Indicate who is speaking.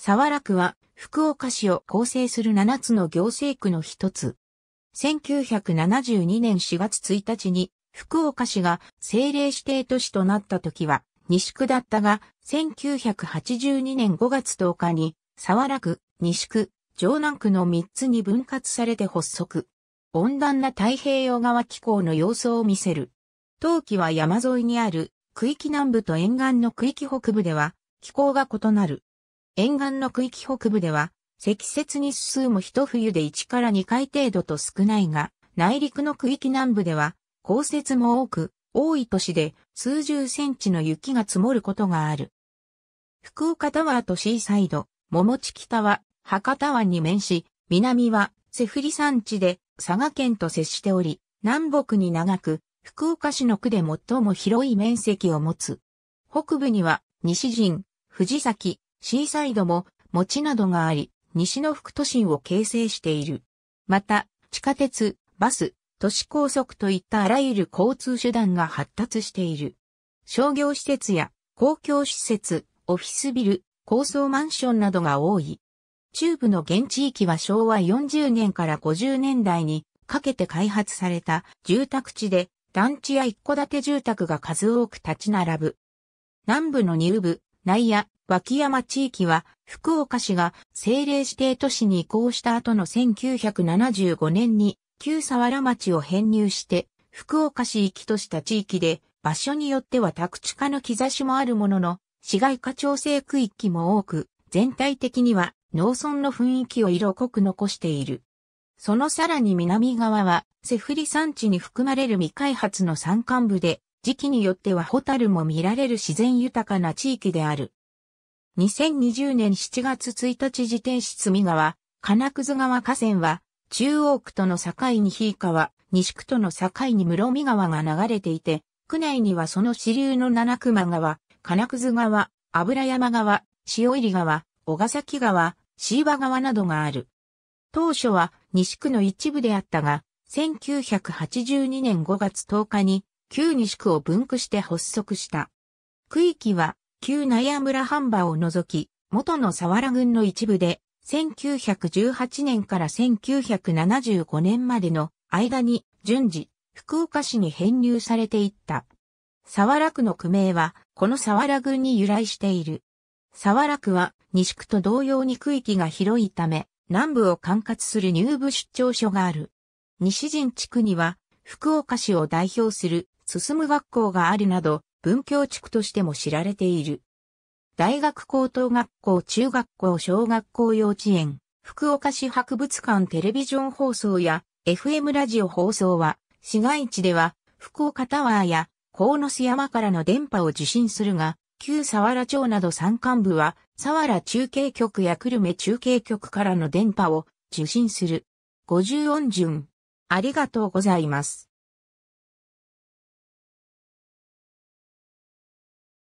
Speaker 1: 沢楽は福岡市を構成する7つの行政区の一つ。1972年4月1日に福岡市が政令指定都市となった時は西区だったが、1982年5月10日に沢楽、西区、城南区の3つに分割されて発足。温暖な太平洋側気候の様相を見せる。冬季は山沿いにある区域南部と沿岸の区域北部では気候が異なる。沿岸の区域北部では、積雪日数も一冬で1から2回程度と少ないが、内陸の区域南部では、降雪も多く、多い都市で数十センチの雪が積もることがある。福岡タワーとシーサイド、桃地北は博多湾に面し、南はセフリ山地で佐賀県と接しており、南北に長く、福岡市の区で最も広い面積を持つ。北部には西陣、藤崎、シーサイドも餅などがあり、西の副都心を形成している。また、地下鉄、バス、都市高速といったあらゆる交通手段が発達している。商業施設や公共施設、オフィスビル、高層マンションなどが多い。中部の現地域は昭和40年から50年代にかけて開発された住宅地で団地や一戸建て住宅が数多く立ち並ぶ。南部の入部、内野、脇山地域は、福岡市が政令指定都市に移行した後の1975年に、旧沢原町を編入して、福岡市域とした地域で、場所によっては宅地化の兆しもあるものの、市街化調整区域も多く、全体的には農村の雰囲気を色濃く残している。そのさらに南側は、セフリ山地に含まれる未開発の山間部で、時期によってはホタルも見られる自然豊かな地域である。2020年7月1日時点し隅川、金屑川河川は、中央区との境に日川、西区との境に室見川が流れていて、区内にはその支流の七熊川、金屑川、油山川、塩入川、小ヶ崎川、椎葉川などがある。当初は西区の一部であったが、1982年5月10日に旧西区を分区して発足した。区域は、旧納屋村半馬を除き、元の佐原郡の一部で、1918年から1975年までの間に順次、福岡市に編入されていった。佐原区の区名は、この佐原郡に由来している。佐原区は、西区と同様に区域が広いため、南部を管轄する入部出張所がある。西陣地区には、福岡市を代表する進む学校があるなど、文教地区としても知られている。大学高等学校中学校小学校幼稚園、福岡市博物館テレビジョン放送や FM ラジオ放送は、市街地では福岡タワーや野巣山からの電波を受信するが、旧佐原町など山間部は、佐原中継局や久留米中継局からの電波を受信する。50音順。ありがとうございます。